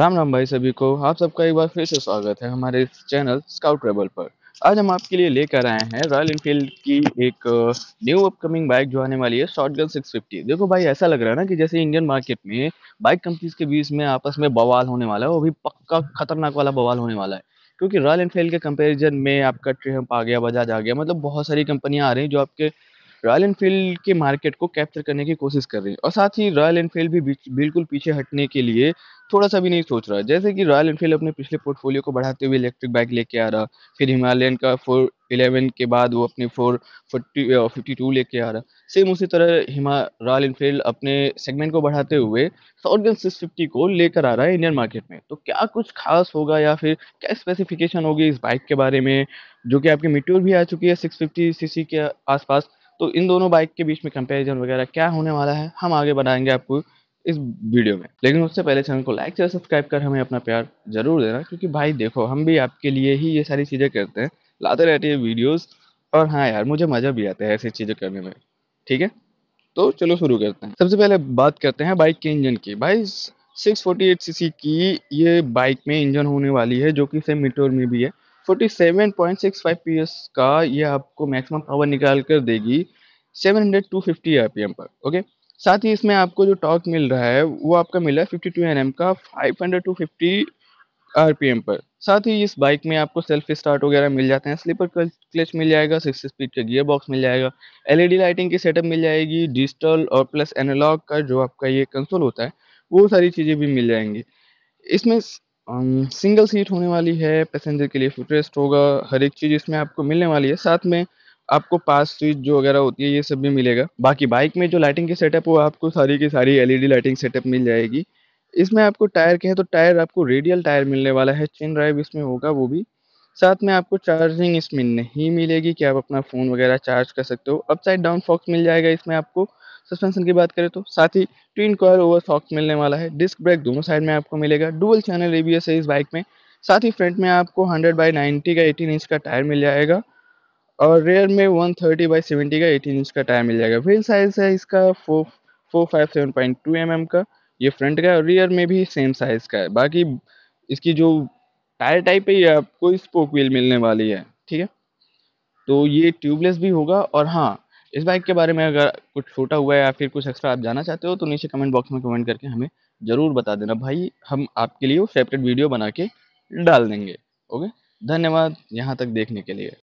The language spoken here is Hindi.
राम राम भाई सभी को आप सबका एक बार फिर से स्वागत है हमारे चैनल स्काउट ट्रेवल पर आज हम आपके लिए लेकर आए हैं रॉयल इनफील्ड की एक न्यू अपकमिंग बाइक जो आने वाली है शॉर्ट सिक्स फिफ्टी देखो भाई ऐसा लग रहा है ना कि जैसे इंडियन मार्केट में बाइक कंपनीज के बीच में आपस में बवाल होने वाला है वो भी पक्का खतरनाक वाला बवाल होने वाला है क्योंकि रॉयल इनफील्ड के कंपेरिजन में आपका ट्रियम्प आ गया बजाज आ गया मतलब बहुत सारी कंपनियां आ रही है जो आपके रॉयल इनफील्ड के मार्केट को कैप्चर करने की कोशिश कर रही है और साथ ही रॉयल इनफील्ड भी बिल्कुल पीछे हटने के लिए थोड़ा सा भी नहीं सोच रहा जैसे कि रॉयल इनफील्ड अपने पिछले पोर्टफोलियो को बढ़ाते हुए इलेक्ट्रिक बाइक लेके आ रहा फिर हिमालयन का फोर इलेवन के बाद वो अपने फोर फोर्टी फिफ्टी टू लेके आ रहा सेम उसी तरह हिमा रॉयल इनफील्ड अपने सेगमेंट को बढ़ाते हुए सॉर्गन सिक्स फिफ्टी को लेकर आ रहा है इंडियन मार्केट में तो क्या कुछ खास होगा या फिर क्या स्पेसिफिकेशन होगी इस बाइक के बारे में जो कि आपकी मिट्टूर भी आ चुकी है सिक्स फिफ्टी सी के आसपास तो इन दोनों बाइक के बीच में कंपैरिजन वगैरह क्या होने वाला है हम आगे बढ़ाएंगे आपको इस वीडियो में लेकिन उससे पहले चैनल को लाइक शेयर सब्सक्राइब कर हमें अपना प्यार जरूर देना क्योंकि भाई देखो हम भी आपके लिए ही ये सारी चीज़ें करते हैं लाते रहते हैं वीडियोस और हाँ यार मुझे मज़ा भी आता है ऐसी चीज़ें करने में ठीक है तो चलो शुरू करते हैं सबसे पहले बात करते हैं बाइक के इंजन की भाई 648 सीसी की ये बाइक में इंजन होने वाली है जो कि सेम मीटर में भी है 47.65 पीएस का ये आपको मैक्सिमम पावर निकाल कर देगी seven hundred two fifty R P M पर ओके साथ ही इसमें आपको जो टॉर्क मिल रहा है वो आपका मिला है फिफ्टी टू एन एम का five hundred two fifty R P M पर साथ ही इस बाइक में आपको सेल्फ स्टार्ट वगैरह मिल जाते हैं स्लीपर क्लच मिल जाएगा सिक्स स्पीड का गियर बॉक्स मिल जाएगा एलईडी लाइटिंग e की सेटअप मिल जाएगी डिजिटल और प्लस एनालॉग का जो आपका ये कंसोल होता है वो सारी चीज़ें भी मिल जाएंगी इसमें सिंगल सीट um, होने वाली है पैसेंजर के लिए फुटरेस्ट होगा हर एक चीज़ इसमें आपको मिलने वाली है साथ में आपको पास स्विच जो वगैरह होती है ये सब भी मिलेगा बाकी बाइक में जो लाइटिंग की सेटअप वो आपको सारी की सारी एलईडी लाइटिंग सेटअप मिल जाएगी इसमें आपको टायर के हैं तो टायर आपको रेडियल टायर मिलने वाला है चेन ड्राइव इसमें होगा वो भी साथ में आपको चार्जिंग इसमें नहीं मिलेगी कि आप अपना फ़ोन वगैरह चार्ज कर सकते हो अपसाइड डाउन फॉक्स मिल जाएगा इसमें आपको सस्पेंशन की बात करें तो साथ ही ट्विन कॉयर ओवर फॉक्स मिलने वाला है डिस्क ब्रेक दोनों साइड में आपको मिलेगा डुअल चैनल एबीएस है इस बाइक में साथ ही फ्रंट में आपको 100 बाई 90 का 18 इंच का टायर मिल जाएगा और रेयर में वन थर्टी बाई सेवेंटी का एटीन इंच का टायर मिल जाएगा व्हील साइज़ है इसका four four five seven point two M M का ये फ्रंट का और रियर में भी सेम साइज़ का है बाकी इसकी जो टायर टाइप है ये आपको स्पोक व्हील मिलने वाली है ठीक है तो ये ट्यूबलेस भी होगा और हाँ इस बाइक के बारे में अगर कुछ छोटा हुआ है या फिर कुछ एक्स्ट्रा आप जाना चाहते हो तो नीचे कमेंट बॉक्स में कमेंट करके हमें ज़रूर बता देना भाई हम आपके लिए सेपरेट वीडियो बना के डाल देंगे ओके धन्यवाद यहाँ तक देखने के लिए